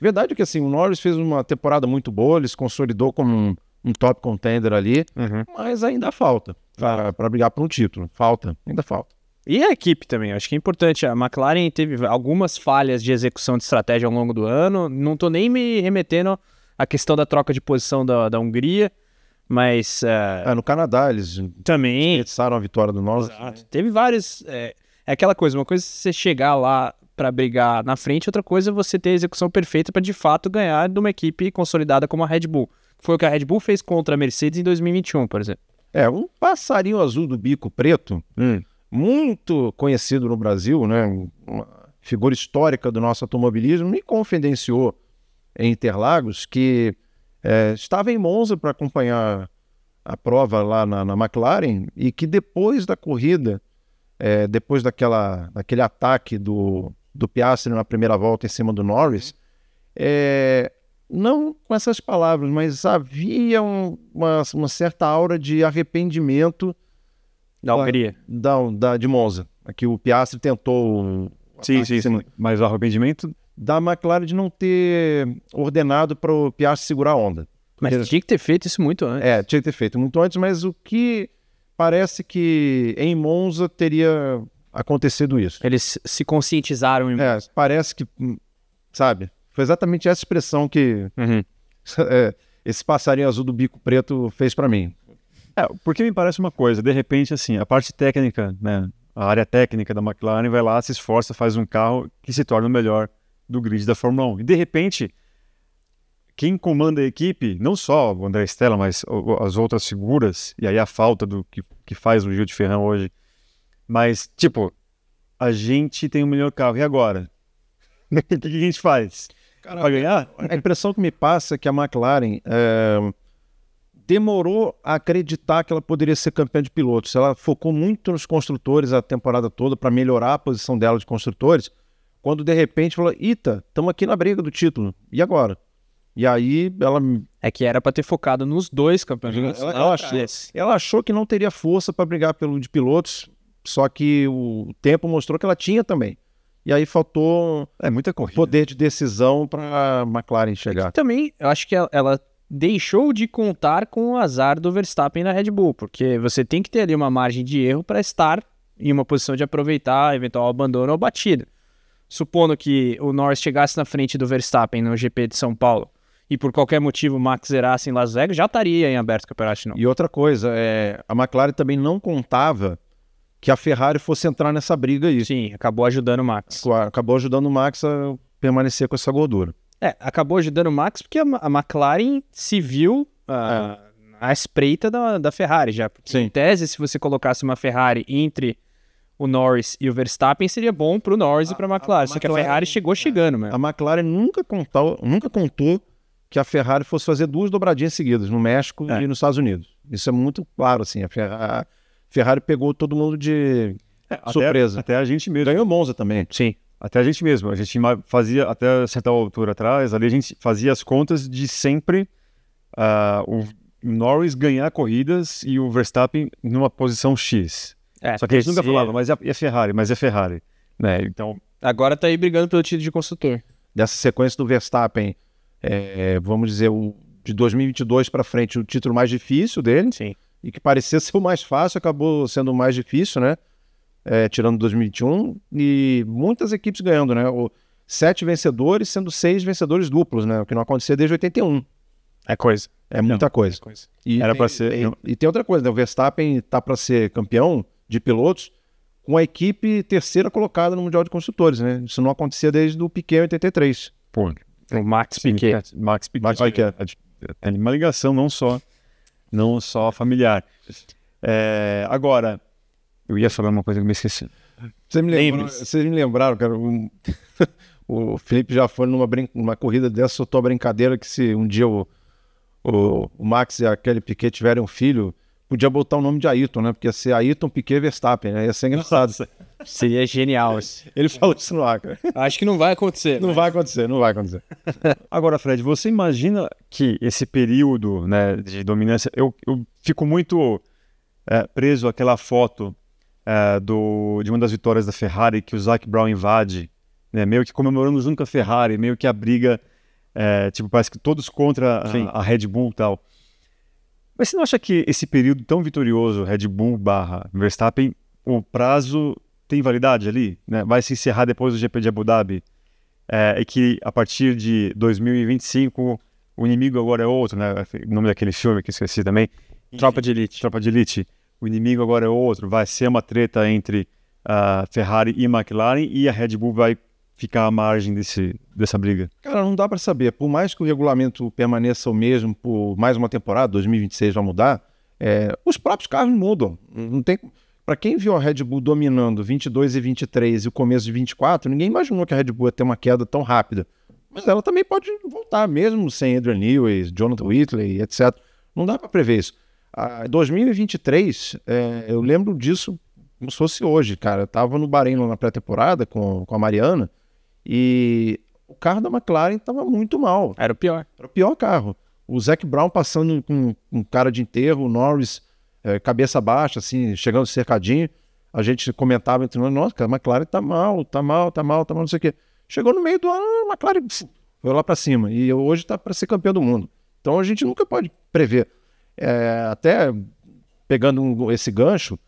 Verdade que assim, o Norris fez uma temporada muito boa, ele se consolidou como um, um top contender ali, uhum. mas ainda falta para brigar por um título. Falta, ainda falta. E a equipe também, acho que é importante. A McLaren teve algumas falhas de execução de estratégia ao longo do ano. Não estou nem me remetendo à questão da troca de posição da, da Hungria, mas. Uh... É, no Canadá, eles também desperdiçaram a vitória do Norris. Exato. Teve vários. É, é aquela coisa, uma coisa é você chegar lá para brigar na frente, outra coisa é você ter a execução perfeita para de fato ganhar de uma equipe consolidada como a Red Bull. Foi o que a Red Bull fez contra a Mercedes em 2021, por exemplo. É, um passarinho azul do bico preto, hum. muito conhecido no Brasil, né? Uma figura histórica do nosso automobilismo, me confidenciou em Interlagos que é, estava em Monza para acompanhar a prova lá na, na McLaren e que depois da corrida é, depois daquela, daquele ataque do, do Piastri na primeira volta em cima do Norris, é, não com essas palavras, mas havia um, uma, uma, certa aura de arrependimento da Hungria, da, da, de Monza, que o Piastri tentou. Sim, sim, sim, mas o arrependimento da McLaren de não ter ordenado para o Piastri segurar a onda. Mas Porque... tinha que ter feito isso muito antes. É, tinha que ter feito muito antes, mas o que parece que em Monza teria acontecido isso. Eles se conscientizaram. Em... É, parece que, hum, sabe, foi exatamente essa expressão que uhum. é, esse passarinho azul do bico preto fez para mim. É, porque me parece uma coisa, de repente, assim, a parte técnica, né, a área técnica da McLaren vai lá, se esforça, faz um carro que se torna o melhor do grid da Fórmula 1. E de repente, quem comanda a equipe, não só o André Stella, mas as outras figuras, e aí a falta do que, que faz o Gil de Ferrão hoje, mas, tipo, a gente tem o melhor carro, e agora? O que, a gente faz? Para ganhar? A impressão que me passa é que a McLaren é, demorou a acreditar que ela poderia ser campeã de pilotos. Ela focou muito nos construtores a temporada toda para melhorar a posição dela de construtores, quando de repente falou: Ita, estamos aqui na briga do título, e agora? E aí ela. É que era para ter focado nos dois campeões. Ela, ela, achou, tá. ela achou que não teria força para brigar pelo de pilotos só que o tempo mostrou que ela tinha também. E aí faltou é muita corrida. poder de decisão para a McLaren é chegar. É também, eu acho que ela deixou de contar com o azar do Verstappen na Red Bull, porque você tem que ter ali uma margem de erro para estar em uma posição de aproveitar eventual abandono ou batida. Supondo que o Norris chegasse na frente do Verstappen no GP de São Paulo e por qualquer motivo o Max zerasse em Las Vegas, já estaria em aberto o campeonato não. E outra coisa, é, a McLaren também não contava que a Ferrari fosse entrar nessa briga aí. Sim, acabou ajudando o Max. Claro, acabou ajudando o Max a permanecer com essa gordura. É, acabou ajudando o Max porque a, a McLaren se viu a, ah, é. a espreita da, da Ferrari já. Sim. Em tese, se você colocasse uma Ferrari entre o Norris e o Verstappen seria bom para o Norris a, e para a McLaren. Só que a Ferrari chegou é. chegando, né? A McLaren nunca contou, nunca contou que a Ferrari fosse fazer duas dobradinhas seguidas no México é. e nos Estados Unidos. Isso é muito claro, assim. A Ferrari, Ferrari pegou todo mundo de é, surpresa. Até, até a gente mesmo. Ganhou Monza também. Sim. Até a gente mesmo. A gente fazia, até certa altura atrás, ali a gente fazia as contas de sempre uh, o Norris ganhar corridas e o Verstappen numa posição X. É, Só que a gente nunca falava, mas é, Ferrari, mas é Ferrari. Né? Então. Agora tá aí brigando pelo título de construtor. Dessa sequência do Verstappen, é, vamos dizer, o, de 2022 para frente, o título mais difícil dele. Sim e que parecia ser o mais fácil, acabou sendo o mais difícil, né? É, tirando 2021, e muitas equipes ganhando, né? O, sete vencedores, sendo seis vencedores duplos, né? O que não acontecia desde 81. É coisa. É muita é coisa. É coisa. E Era para ser. Tem, e tem outra coisa, né? O Verstappen tá para ser campeão de pilotos com a equipe terceira colocada no Mundial de Construtores, né? Isso não acontecia desde o Piquet em 83. Pô, o Max Piquet. Max Piquet. Max Piquet. Max Piquet. Tem é, é uma ligação não só não só familiar. É, agora, eu ia falar uma coisa que me esqueci. Vocês me, lembram, vocês me lembraram, cara, um, o Felipe já foi numa, numa corrida dessa, soltou a brincadeira que se um dia o, o, o Max e a Kelly Piquet tiverem um filho, podia botar o nome de Ayrton, né? Porque ia ser Ayrton Piquet Verstappen, né? Ia ser engraçado. Nossa. Seria genial. Ele falou isso no Acre. Acho que não vai acontecer. Não mas... Né? vai acontecer, não vai acontecer. Agora, Fred, você imagina que esse período né, de dominância. Eu, eu fico muito é, preso àquela foto é, do, de uma das vitórias da Ferrari que o Zac Brown invade, né, meio que comemorando junto com a Ferrari, meio que a briga. É, tipo, parece que todos contra a, a Red Bull e tal. Mas você não acha que esse período tão vitorioso, Red Bull barra Verstappen, o prazo tem validade ali, né? vai se encerrar depois do GP de Abu Dhabi, é, e que a partir de 2025 o inimigo agora é outro, né? O nome daquele filme que esqueci também. Enfim. Tropa de Elite. Tropa de Elite. O inimigo agora é outro. Vai ser uma treta entre a uh, Ferrari e McLaren e a Red Bull vai ficar à margem desse, dessa briga? Cara, não dá para saber. Por mais que o regulamento permaneça o mesmo por mais uma temporada, 2026 vai mudar, é, os próprios carros mudam. Não tem para quem viu a Red Bull dominando 22 e 23 e o começo de 24, ninguém imaginou que a Red Bull ia ter uma queda tão rápida. Mas ela também pode voltar, mesmo sem Adrian Newey, Jonathan Whitley, etc. Não dá para prever isso. Ah, 2023, é, eu lembro disso como se fosse hoje, cara. Eu tava no Bahrein na pré-temporada com, com a Mariana e o carro da McLaren estava muito mal. Era o pior. Era o pior carro. O Zac Brown passando com um cara de enterro, o Norris é, cabeça baixa, assim, chegando cercadinho, a gente comentava entre nós, nossa, a McLaren tá mal, tá mal, tá mal, tá mal, não sei o quê. Chegou no meio do ano, a ah, McLaren foi lá para cima. E hoje está para ser campeão do mundo. Então a gente nunca pode prever. É, até pegando esse gancho,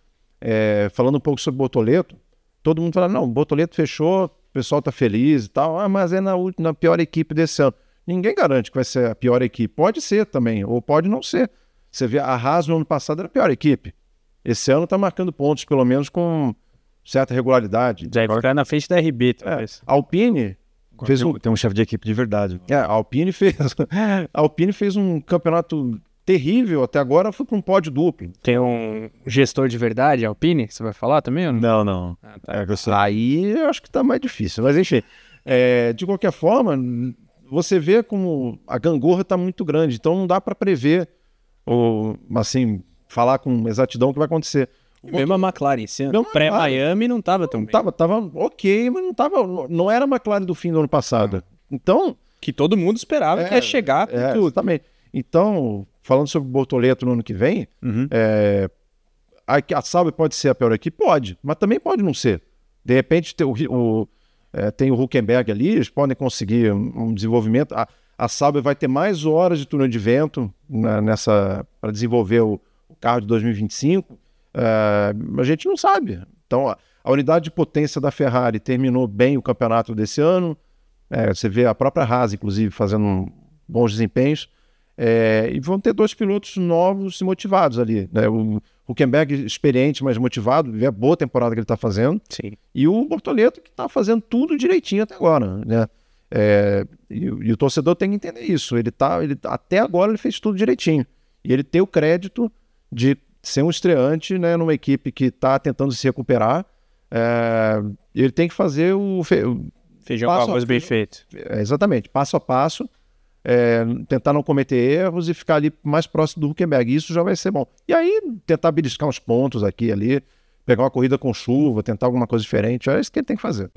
é, falando um pouco sobre Botoleto, todo mundo fala, não, Botoleto fechou, o pessoal tá feliz e tal, ah, mas é na, na pior equipe desse ano. Ninguém garante que vai ser a pior equipe. Pode ser também, ou pode não ser. Você vê, a Haas no ano passado era a pior equipe. Esse ano está marcando pontos, pelo menos com certa regularidade. Deve ficar na frente da RB, é É, Alpine fez um... Tem um chefe de equipe de verdade. Né? É, a Alpine fez... a Alpine fez um campeonato terrível até agora, foi para um pódio duplo. Tem um gestor de verdade, Alpine, você vai falar também? Ou não, não. não. Ah, tá. é, eu sou... Aí eu acho que está mais difícil, mas enfim. É, de qualquer forma, você vê como a gangorra está muito grande, então não dá para prever ou assim, falar com exatidão o que vai acontecer. O mesmo a McLaren esse ano. Pré-Miami não estava tão bem. Tava, tava ok, mas não tava. Não era a McLaren do fim do ano passado. Não. Então. Que todo mundo esperava é, que ia é, chegar é, tudo. Exatamente. Então, falando sobre o Bortoleto no ano que vem, uhum. é, a, a pode ser a pior equipe? Pode, mas também pode não ser. De repente, tem o, o é, tem o Huckenberg ali, eles podem conseguir um, um desenvolvimento. A, a Sauber vai ter mais horas de túnel de vento nessa para desenvolver o, o, carro de 2025. Uh, eh, a gente não sabe. Então, a, a, unidade de potência da Ferrari terminou bem o campeonato desse ano. É, você vê a própria Haas, inclusive, fazendo bons desempenhos. É, e vão ter dois pilotos novos e motivados ali. Né? O Huckenberg, experiente, mas motivado, vê a boa temporada que ele está fazendo. Sim. E o Bortoleto, que está fazendo tudo direitinho até agora. Né? É, e, e o torcedor tem que entender isso. Ele tá, ele, até agora ele fez tudo direitinho. E ele tem o crédito de ser um estreante né, numa equipe que está tentando se recuperar. É, ele tem que fazer o. Fe... Feijão com arroz bem feito. É, exatamente, passo a passo, é, tentar não cometer erros e ficar ali mais próximo do Huckenberg. Isso já vai ser bom. E aí, tentar beliscar uns pontos aqui ali, pegar uma corrida com chuva, tentar alguma coisa diferente. É isso que ele tem que fazer.